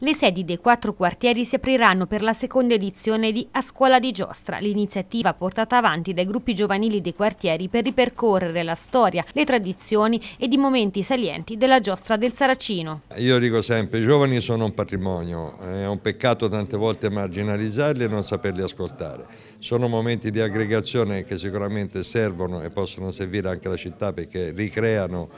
Le sedi dei quattro quartieri si apriranno per la seconda edizione di A Scuola di Giostra, l'iniziativa portata avanti dai gruppi giovanili dei quartieri per ripercorrere la storia, le tradizioni ed i momenti salienti della giostra del Saracino. Io dico sempre, i giovani sono un patrimonio, è un peccato tante volte marginalizzarli e non saperli ascoltare. Sono momenti di aggregazione che sicuramente servono e possono servire anche alla città perché ricreano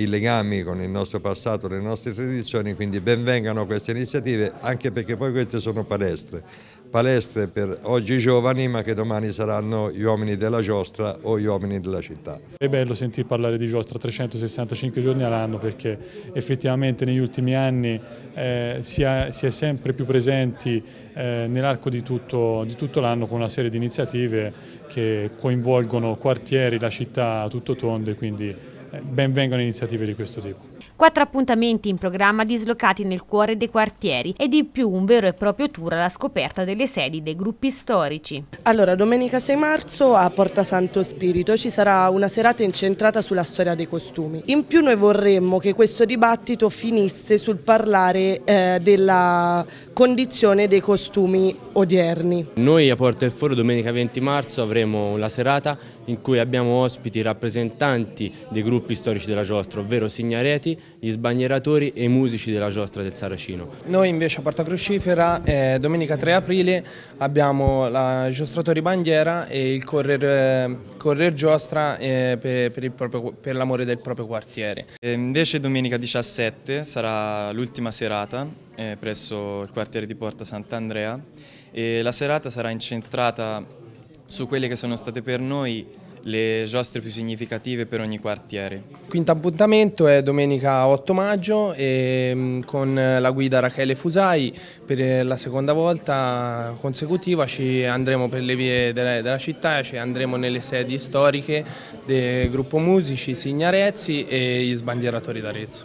i legami con il nostro passato, le nostre tradizioni, quindi benvengano queste iniziative anche perché poi queste sono palestre palestre per oggi giovani ma che domani saranno gli uomini della giostra o gli uomini della città. È bello sentire parlare di giostra 365 giorni all'anno perché effettivamente negli ultimi anni eh, si, è, si, è, sempre più presenti eh, nell'arco di tutto, tutto l'anno con una serie di iniziative che coinvolgono quartieri, la città a tutto tondo e quindi eh, benvengano iniziative di questo tipo. Quattro appuntamenti in programma dislocati nel cuore dei quartieri e di più un vero e proprio tour alla scoperta del le sedi dei gruppi storici. Allora, domenica 6 marzo a Porta Santo Spirito ci sarà una serata incentrata sulla storia dei costumi. In più noi vorremmo che questo dibattito finisse sul parlare eh, della condizione dei costumi odierni. Noi a Porta del Foro domenica 20 marzo avremo la serata in cui abbiamo ospiti rappresentanti dei gruppi storici della giostra, ovvero Signareti, gli sbagneratori e i musici della giostra del Saracino. Noi invece a Porta Crucifera eh, domenica 3 aprile abbiamo la giostratori bandiera e il correr, eh, correr giostra eh, per, per l'amore del proprio quartiere. E invece domenica 17 sarà l'ultima serata eh, presso il quartiere di Porta Sant'Andrea e la serata sarà incentrata su quelle che sono state per noi le giostre più significative per ogni quartiere. Il quinto appuntamento è domenica 8 maggio e ehm, con la guida Rachele Fusai per la seconda volta consecutiva ci andremo per le vie della, città, ci andremo nelle sedi storiche del gruppo Musici, Signarezzi e gli sbandieratori d'Arezzo.